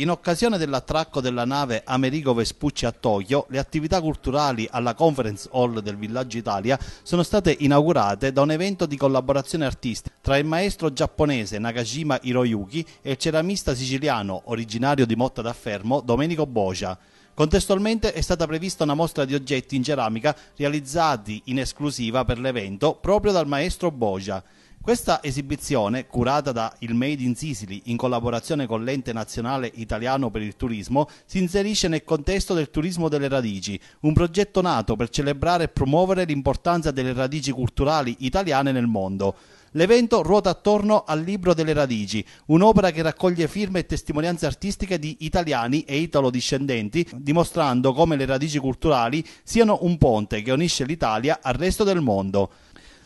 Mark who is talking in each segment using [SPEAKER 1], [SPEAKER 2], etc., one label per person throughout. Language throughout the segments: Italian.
[SPEAKER 1] In occasione dell'attracco della nave Amerigo Vespucci a Tokyo, le attività culturali alla Conference Hall del Villaggio Italia sono state inaugurate da un evento di collaborazione artistica tra il maestro giapponese Nakajima Hiroyuki e il ceramista siciliano originario di Motta da Fermo Domenico Bocia. Contestualmente è stata prevista una mostra di oggetti in ceramica realizzati in esclusiva per l'evento proprio dal maestro Bogia. Questa esibizione, curata da Il Made in Sicily in collaborazione con l'Ente Nazionale Italiano per il Turismo, si inserisce nel contesto del Turismo delle Radici, un progetto nato per celebrare e promuovere l'importanza delle radici culturali italiane nel mondo. L'evento ruota attorno al Libro delle Radici, un'opera che raccoglie firme e testimonianze artistiche di italiani e italo-discendenti, dimostrando come le radici culturali siano un ponte che unisce l'Italia al resto del mondo.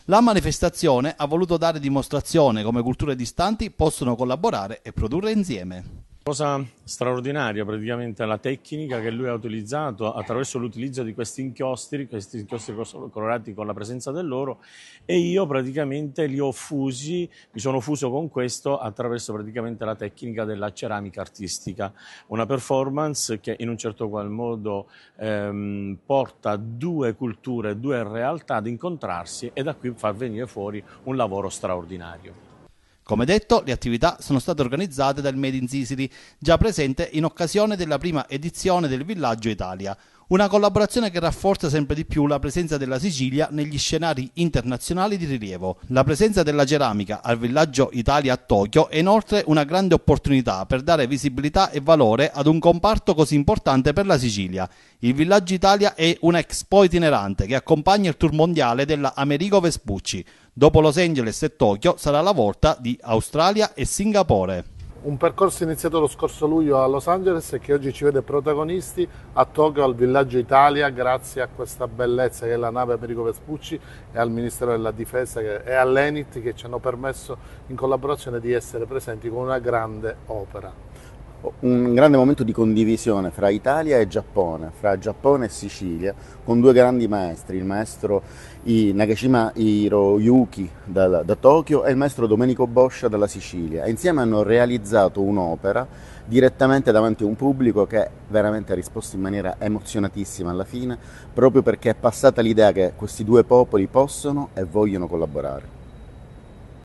[SPEAKER 1] La manifestazione ha voluto dare dimostrazione come culture distanti possono collaborare e produrre insieme.
[SPEAKER 2] Cosa straordinaria praticamente la tecnica che lui ha utilizzato attraverso l'utilizzo di questi inchiostri, questi inchiostri colorati con la presenza dell'oro e io praticamente li ho fusi, mi sono fuso con questo attraverso praticamente la tecnica della ceramica artistica, una performance che in un certo qual modo ehm, porta due culture, due realtà ad incontrarsi e da qui far venire fuori un
[SPEAKER 1] lavoro straordinario. Come detto, le attività sono state organizzate dal Made in Sicily, già presente in occasione della prima edizione del Villaggio Italia, una collaborazione che rafforza sempre di più la presenza della Sicilia negli scenari internazionali di rilievo. La presenza della ceramica al Villaggio Italia a Tokyo è inoltre una grande opportunità per dare visibilità e valore ad un comparto così importante per la Sicilia. Il Villaggio Italia è un expo itinerante che accompagna il tour mondiale della Amerigo Vespucci Dopo Los Angeles e Tokyo sarà la volta di Australia e Singapore.
[SPEAKER 3] Un percorso iniziato lo scorso luglio a Los Angeles e che oggi ci vede protagonisti a Tokyo, al villaggio Italia, grazie a questa bellezza che è la nave Americo Vespucci e al Ministero della Difesa e all'Enit che ci hanno permesso in collaborazione di essere presenti con una grande opera
[SPEAKER 4] un grande momento di condivisione fra Italia e Giappone, fra Giappone e Sicilia, con due grandi maestri, il maestro Nagashima Hiroyuki da, da Tokyo e il maestro Domenico Boscia dalla Sicilia. insieme hanno realizzato un'opera direttamente davanti a un pubblico che veramente ha risposto in maniera emozionatissima alla fine, proprio perché è passata l'idea che questi due popoli possono e vogliono collaborare.